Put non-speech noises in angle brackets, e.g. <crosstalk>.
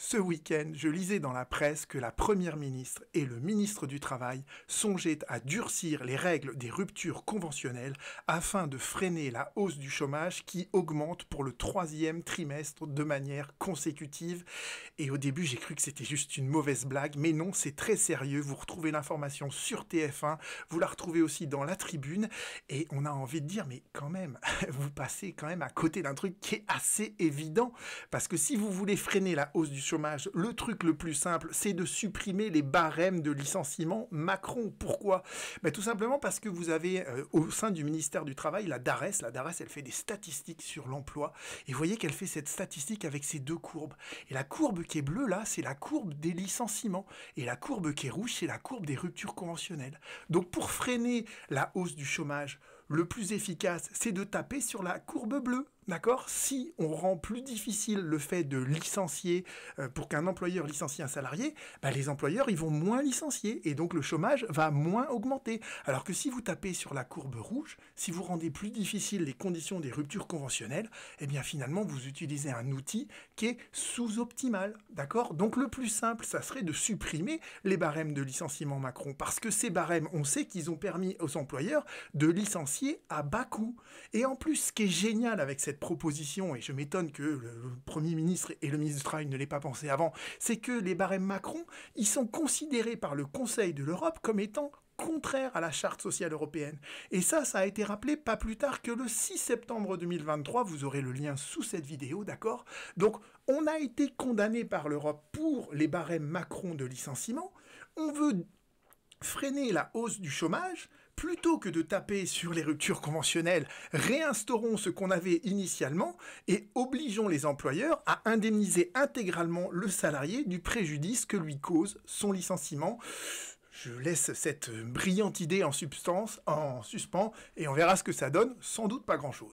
Ce week-end, je lisais dans la presse que la Première ministre et le ministre du Travail songeaient à durcir les règles des ruptures conventionnelles afin de freiner la hausse du chômage qui augmente pour le troisième trimestre de manière consécutive. Et au début, j'ai cru que c'était juste une mauvaise blague, mais non, c'est très sérieux. Vous retrouvez l'information sur TF1, vous la retrouvez aussi dans la tribune, et on a envie de dire, mais quand même, <laughs> vous passez quand même à côté d'un truc qui est assez évident, parce que si vous voulez freiner la hausse du chômage. Le truc le plus simple, c'est de supprimer les barèmes de licenciement Macron. Pourquoi Mais ben, Tout simplement parce que vous avez euh, au sein du ministère du Travail la DARES. La DARES, elle fait des statistiques sur l'emploi. Et vous voyez qu'elle fait cette statistique avec ces deux courbes. Et la courbe qui est bleue, là, c'est la courbe des licenciements. Et la courbe qui est rouge, c'est la courbe des ruptures conventionnelles. Donc pour freiner la hausse du chômage, le plus efficace, c'est de taper sur la courbe bleue. D'accord Si on rend plus difficile le fait de licencier euh, pour qu'un employeur licencie un salarié, bah, les employeurs ils vont moins licencier et donc le chômage va moins augmenter. Alors que si vous tapez sur la courbe rouge, si vous rendez plus difficile les conditions des ruptures conventionnelles, eh bien finalement vous utilisez un outil qui est sous-optimal. D'accord Donc le plus simple, ça serait de supprimer les barèmes de licenciement Macron parce que ces barèmes, on sait qu'ils ont permis aux employeurs de licencier à bas coût. Et en plus, ce qui est génial avec cette proposition, et je m'étonne que le, Premier ministre et le ministre du Travail ne l'aient pas pensé avant, c'est que les barèmes Macron, ils sont considérés par le Conseil de l'Europe comme étant contraire à la charte sociale européenne. Et ça, ça a été rappelé pas plus tard que le 6 septembre 2023. Vous aurez le lien sous cette vidéo, d'accord Donc, on a été condamné par l'Europe pour les barèmes Macron de licenciement. On veut freiner la hausse du chômage, plutôt que de taper sur les ruptures conventionnelles, réinstaurons ce qu'on avait initialement et obligeons les employeurs à indemniser intégralement le salarié du préjudice que lui cause son licenciement. Je laisse cette brillante idée en substance, en suspens, et on verra ce que ça donne, sans doute pas grand-chose.